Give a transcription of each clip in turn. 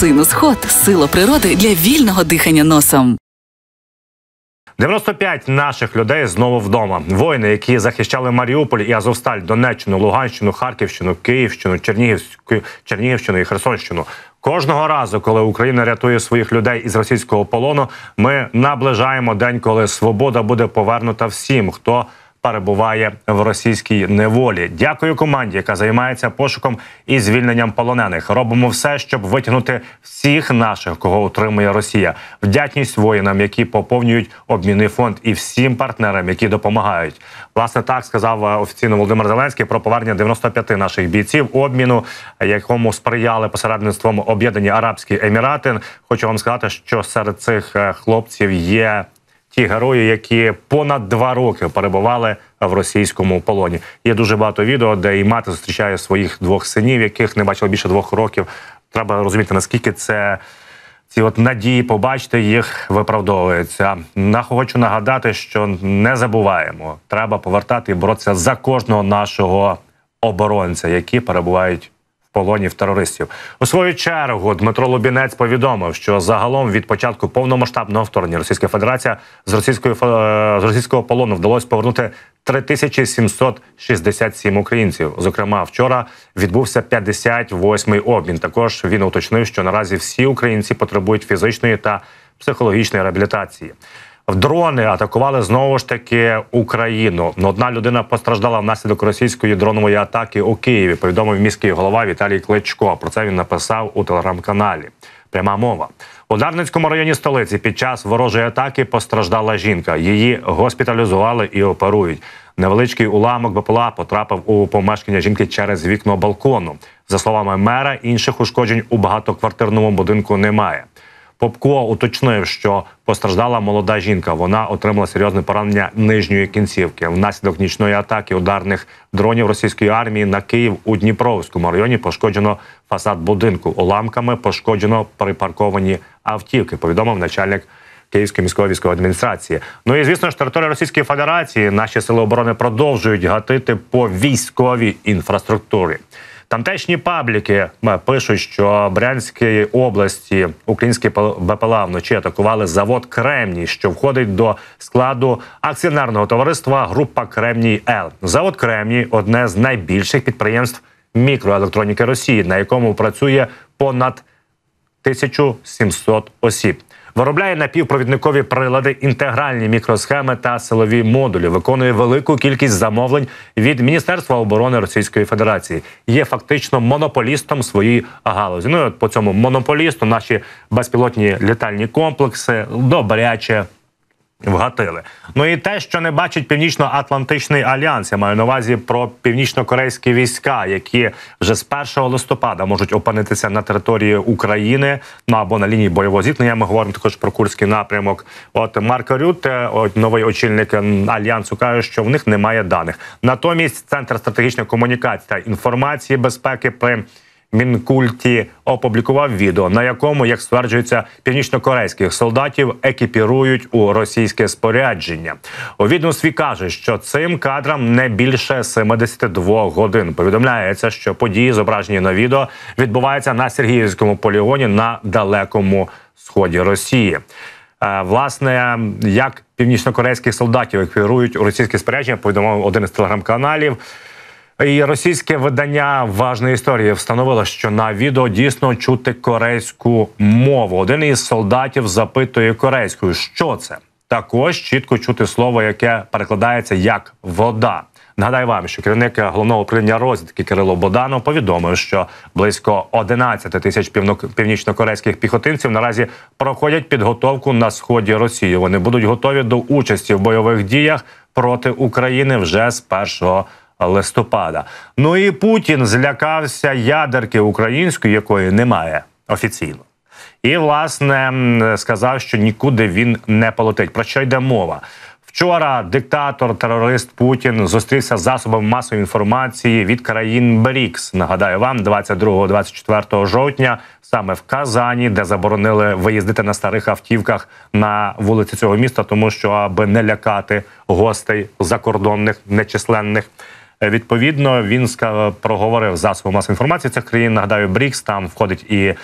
Синус Ход – сила природи для вільного дихання носом. 95 наших людей знову вдома. Воїни, які захищали Маріуполь і Азовсталь, Донеччину, Луганщину, Харківщину, Київщину, Чернігівську, Чернігівщину і Херсонщину. Кожного разу, коли Україна рятує своїх людей із російського полону, ми наближаємо день, коли свобода буде повернута всім, хто перебуває в російській неволі. Дякую команді, яка займається пошуком і звільненням полонених. Робимо все, щоб витягнути всіх наших, кого утримує Росія. Вдячність воїнам, які поповнюють обмінний фонд, і всім партнерам, які допомагають. Власне так сказав е, офіційно Володимир Зеленський про повернення 95 наших бійців обміну, якому сприяли посередництвом об'єднані Арабські Емірати. Хочу вам сказати, що серед цих е, хлопців є ті герої, які понад два роки перебували в російському полоні. Є дуже багато відео, де і мати зустрічає своїх двох синів, яких не бачила більше двох років. Треба розуміти, наскільки це. Ці от надії, побачити, їх виправдовується. На хочу нагадати, що не забуваємо, треба повертати і боротися за кожного нашого оборонця, які перебувають полонів терористів. У свою чергу Дмитро Лубінець повідомив, що загалом від початку повномасштабного вторгнення Російська Федерація з російської е, з російського полону вдалося повернути 3767 українців. Зокрема, вчора відбувся 58-й обмін. Також він уточнив, що наразі всі українці потребують фізичної та психологічної реабілітації. В дрони атакували знову ж таки Україну. Ну, одна людина постраждала внаслідок російської дронової атаки у Києві. Повідомив міський голова Віталій Кличко. Про це він написав у телеграм-каналі. Пряма мова у Дарницькому районі столиці під час ворожої атаки постраждала жінка. Її госпіталізували і оперують. Невеличкий уламок БПЛА потрапив у помешкання жінки через вікно балкону. За словами мера, інших ушкоджень у багатоквартирному будинку немає. Попко уточнив, що постраждала молода жінка. Вона отримала серйозне поранення нижньої кінцівки. Внаслідок нічної атаки ударних дронів російської армії на Київ у Дніпровському районі пошкоджено фасад будинку. Уламками пошкоджено припарковані автівки. Повідомив начальник. Київської міської військової адміністрації, ну і звісно ж територія Російської Федерації наші сили оборони продовжують гатити по військовій інфраструктурі. Тамтешні пабліки е, пишуть, що Брянській області українські БПЛА вночі атакували завод Кремній, що входить до складу акціонерного товариства Група Кремній Л. Завод Кремній одне з найбільших підприємств мікроелектроніки Росії, на якому працює понад 1700 осіб. Виробляє напівпровідникові прилади, інтегральні мікросхеми та силові модулі. Виконує велику кількість замовлень від Міністерства оборони Російської Федерації. Є фактично монополістом своїй галузі. Ну по цьому монополісту наші безпілотні літальні комплекси добряче. Вгатили. Ну і те, що не бачить північно-атлантичний альянс, я маю на увазі про північно-корейські війська, які вже з 1 листопада можуть опинитися на території України ну, або на лінії бойового зіткнення. Ми говоримо також про Курський напрямок. От Марко Рют, новий очільник альянсу, каже, що в них немає даних. Натомість центр стратегічної комунікації та інформації безпеки при Мінкульті опублікував відео, на якому, як стверджується, північнокорейських солдатів екіпірують у російське спорядження. У відносві каже, що цим кадрам не більше 72 годин. Повідомляється, що події, зображені на відео, відбуваються на Сергіївському полігоні на далекому сході Росії. Е, власне, як північнокорейських солдатів екіпірують у російське спорядження, повідомив один із телеграм-каналів. І російське видання важної історії встановило, що на відео дійсно чути корейську мову. Один із солдатів запитує корейською, що це також чітко чути слово, яке перекладається як вода. Нагадаю вам, що керівник головного управління розвідки Кирило Боданов повідомив, що близько 11 тисяч північно-корейських піхотинців наразі проходять підготовку на сході Росії. Вони будуть готові до участі в бойових діях проти України вже з 1 листопада. Ну і Путін злякався ядерки української, якої немає офіційно. І власне сказав, що нікуди він не полетить. Про що йде мова? Вчора диктатор, терорист Путін зустрівся з засобами масової інформації від країн БРІКС. Нагадаю вам, 22-24 жовтня, саме в Казані, де заборонили виїздити на старих автівках на вулиці цього міста, тому що аби не лякати гостей закордонних нечисленних. Е, відповідно, він проговорив засоби масової інформації цих країн. Нагадаю, Брікс там входить і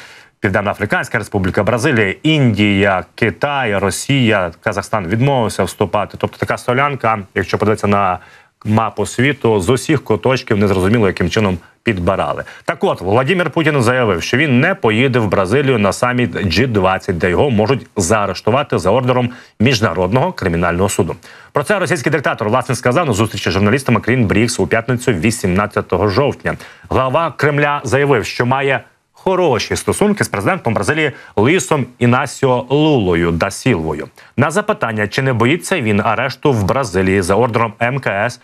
Південна Африканська Республіка, Бразилія, Індія, Китай, Росія, Казахстан відмовився вступати. Тобто така солянка, якщо подивитися на мапу світу з усіх куточків, незрозуміло яким чином підбирали. Так, от Володимир Путін заявив, що він не поїде в Бразилію на саміт G20, де його можуть заарештувати за ордером міжнародного кримінального суду. Про це російський диктатор власне сказав на зустрічі з журналістами Крін Брікс у п'ятницю, 18 жовтня. Глава Кремля заявив, що має хороші стосунки з президентом Бразилії Лісом Інасіо Лулою да Сілвою. На запитання, чи не боїться він арешту в Бразилії за ордером МКС.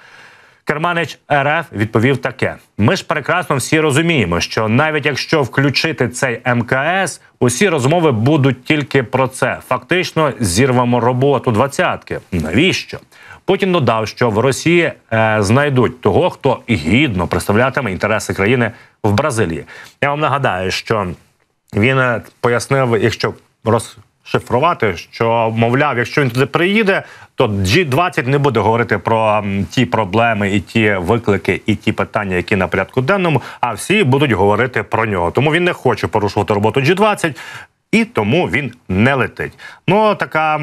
Керманич РФ відповів таке: ми ж прекрасно всі розуміємо, що навіть якщо включити цей МКС, усі розмови будуть тільки про це. Фактично зірвемо роботу двадцятки. Навіщо? Путін додав, що в Росії е, знайдуть того, хто гідно представлятиме інтереси країни в Бразилії. Я вам нагадаю, що він е, пояснив, якщо розшифрувати, що мовляв, якщо він туди приїде, то G20 не буде говорити про ті проблеми і ті виклики, і ті питання, які на порядку денному, а всі будуть говорити про нього. Тому він не хоче порушувати роботу G20 і тому він не летить. Ну така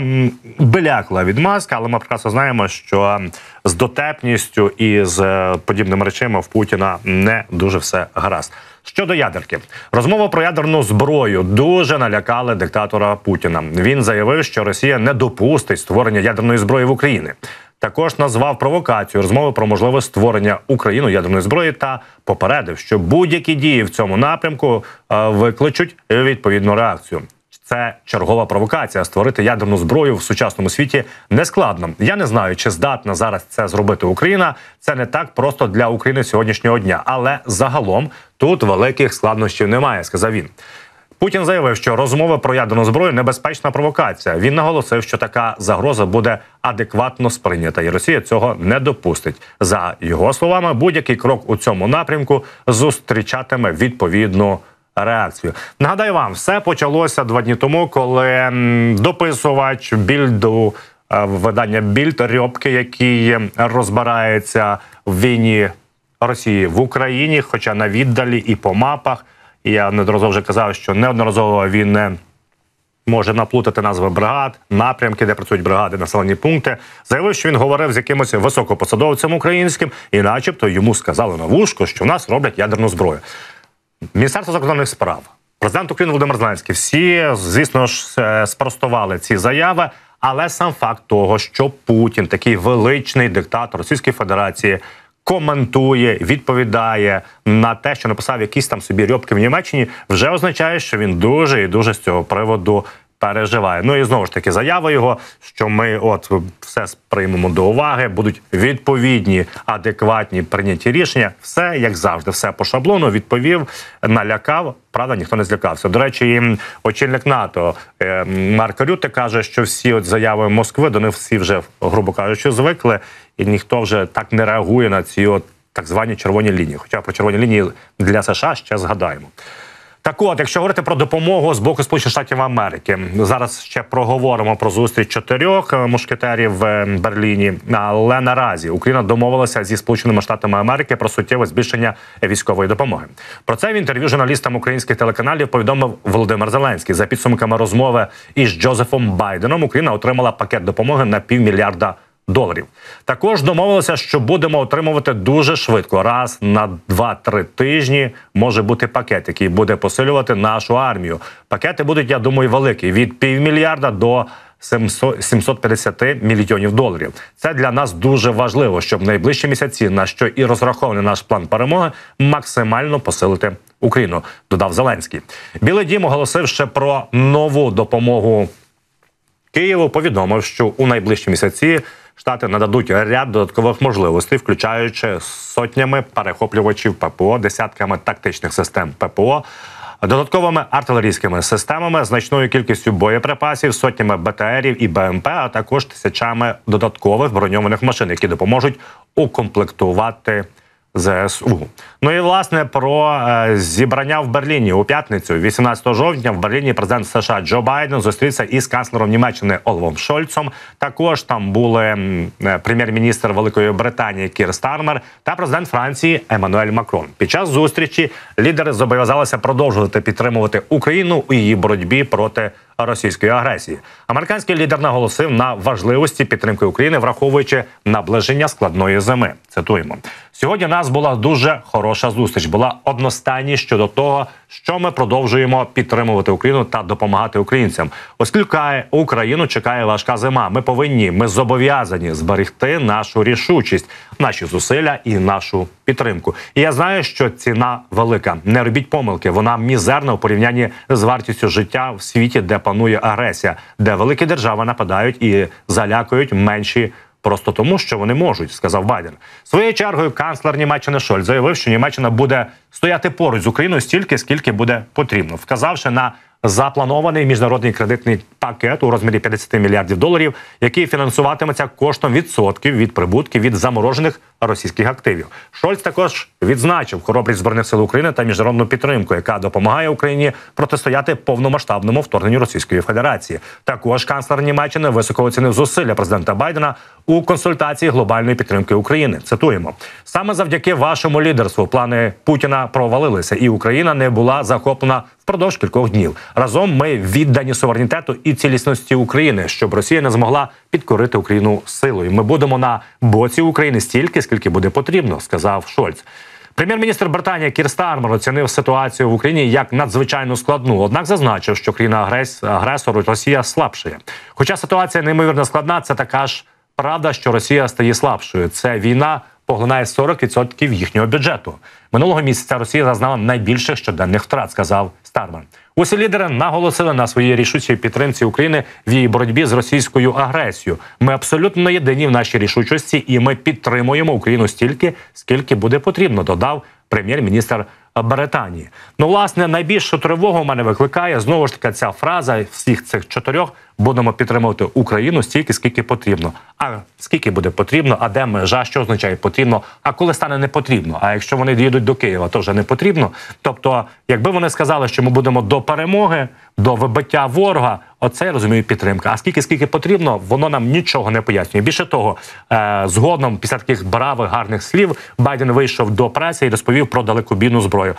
белякла від маска, але ми прекрасно знаємо, що з дотепністю і з е, подібними речами в Путіна не дуже все гаразд. Щодо ядерки, розмова про ядерну зброю дуже налякали диктатора Путіна. Він заявив, що Росія не допустить створення ядерної зброї в Україні також назвав провокацію розмови про можливе створення Україну ядерної зброї та попередив, що будь-які дії в цьому напрямку е, викличуть відповідну реакцію. Це чергова провокація. Створити ядерну зброю в сучасному світі нескладно. Я не знаю, чи здатна зараз це зробити Україна. Це не так просто для України сьогоднішнього дня, але загалом тут великих складнощів немає. Сказав він. Путін заявив, що розмова про ядерну зброю небезпечна провокація. Він наголосив, що така загроза буде адекватно сприйнята, і Росія цього не допустить. За його словами, будь-який крок у цьому напрямку зустрічатиме відповідну. Реакцію нагадаю вам, все почалося два дні тому, коли дописувач більду е, видання більд Рьобки, який розбирається в війні Росії в Україні, хоча на віддалі і по мапах я неодноразово вже казав, що неодноразово він не може наплутати назви бригад, напрямки, де працюють бригади, населені пункти. Заявив, що він говорив з якимось високопосадовцем українським, і, начебто, йому сказали на вушку, що в нас роблять ядерну зброю. Міністерство закордонних справ, президент України Володимир Зеленський, всі, звісно ж, спростували ці заяви. Але сам факт того, що Путін, такий величний диктатор Російської Федерації, коментує, відповідає на те, що написав якісь там собі рьобки в Німеччині, вже означає, що він дуже і дуже з цього приводу переживає. Ну і знову ж таки, заява його, що ми от все приймемо до уваги, будуть відповідні адекватні прийняті рішення. Все як завжди, все по шаблону відповів, налякав. Правда, ніхто не злякався. До речі, і очільник НАТО е, Марко Рюте каже, що всі от заяви Москви до них всі вже, грубо кажучи, звикли, і ніхто вже так не реагує на ці от так звані червоні лінії. Хоча про червоні лінії для США ще згадаємо. Так, от, якщо говорити про допомогу з боку Сполучених Штатів Америки, зараз ще проговоримо про зустріч чотирьох е, мушкетерів в ем, Берліні. Але наразі Україна домовилася зі сполученими штатами Америки про суттєве збільшення військової допомоги. Про це в інтерв'ю журналістам українських телеканалів повідомив Володимир Зеленський. За підсумками розмови із Джозефом Байденом, Україна отримала пакет допомоги на півмільярда доларів. Також домовилися, що будемо отримувати дуже швидко. Раз на 2-3 тижні може бути пакет, який буде посилювати нашу армію. Пакети будуть, я думаю, великі від півмільярда до. 750 мільйонів доларів це для нас дуже важливо, щоб в найближчі місяці, на що і розрахований наш план перемоги, максимально посилити Україну. Додав Зеленський. Білий дім оголосив ще про нову допомогу Києву. Повідомив, що у найближчі місяці Штати нададуть ряд додаткових можливостей, включаючи сотнями перехоплювачів ППО, десятками тактичних систем ППО. Додатковими артилерійськими системами, значною кількістю боєприпасів, сотнями БТРів і БМП, а також тисячами додаткових броньованих машин, які допоможуть укомплектувати ЗСУ. Ну і власне про е, зібрання в Берліні у п'ятницю, 18 жовтня, в Берліні президент США Джо Байден зустрівся із канцлером Німеччини Оловом Шольцом. Також там були е, прем'єр-міністр Великої Британії Кір Стармер та президент Франції Еммануель Макрон. Під час зустрічі лідери зобов'язалися продовжувати підтримувати Україну у її боротьбі проти російської агресії. Американський лідер наголосив на важливості підтримки України, враховуючи наближення складної зими. Цитуємо сьогодні. в Нас була дуже хороша зустріч. Була одностайність щодо того, що ми продовжуємо підтримувати Україну та допомагати українцям, оскільки Україну чекає важка зима. Ми повинні, ми зобов'язані зберегти нашу рішучість, наші зусилля і нашу підтримку. І я знаю, що ціна велика. Не робіть помилки. Вона мізерна у порівнянні з вартістю життя в світі, де панує агресія, де великі держави нападають і залякують менші. Просто тому, що вони можуть, сказав Байден. Своєю чергою канцлер Німеччини шоль заявив, що Німеччина буде стояти поруч з Україною стільки, скільки буде потрібно, вказавши на запланований міжнародний кредитний пакет у розмірі 50 мільярдів доларів, який фінансуватиметься коштом відсотків від прибутків від заморожених російських активів. Шольц також відзначив хоробрість збройних сил України та міжнародну підтримку, яка допомагає Україні протистояти повномасштабному вторгненню Російської Федерації. Також канцлер Німеччини високо оцінив зусилля президента Байдена у консультації глобальної підтримки України. Цитуємо саме завдяки вашому лідерству плани Путіна провалилися, і Україна не була захоплена впродовж кількох днів. Разом ми віддані суверенітету і цілісності України, щоб Росія не змогла підкорити Україну силою. Ми будемо на боці України стільки, скільки буде потрібно, сказав Шольц. Прем'єр-міністр Британії Кір Стармер оцінив ситуацію в Україні як надзвичайно складну. Однак зазначив, що країна агресору Росія слабшає. Хоча ситуація неймовірно складна, це така ж правда, що Росія стає слабшою. Це війна поглинає 40% їхнього бюджету. Минулого місяця Росія зазнала найбільших щоденних втрат, сказав Старман. Усі лідери наголосили на своїй рішучій підтримці України в її боротьбі з російською агресією. Ми абсолютно єдині в нашій рішучості, і ми підтримуємо Україну стільки, скільки буде потрібно, додав прем'єр-міністр. Британії, ну власне найбільшу тривогу в мене викликає знову ж таки ця фраза всіх цих чотирьох будемо підтримувати Україну стільки, скільки потрібно. А скільки буде потрібно, а де межа, що означає потрібно, а коли стане не потрібно. А якщо вони їдуть до Києва, то вже не потрібно. Тобто, якби вони сказали, що ми будемо до перемоги, до вибиття ворога, оце я розумію підтримка. А скільки скільки потрібно, воно нам нічого не пояснює. Більше того, е, згодом після таких бравих гарних слів Байден вийшов до преси і розповів про далекобійну зброю.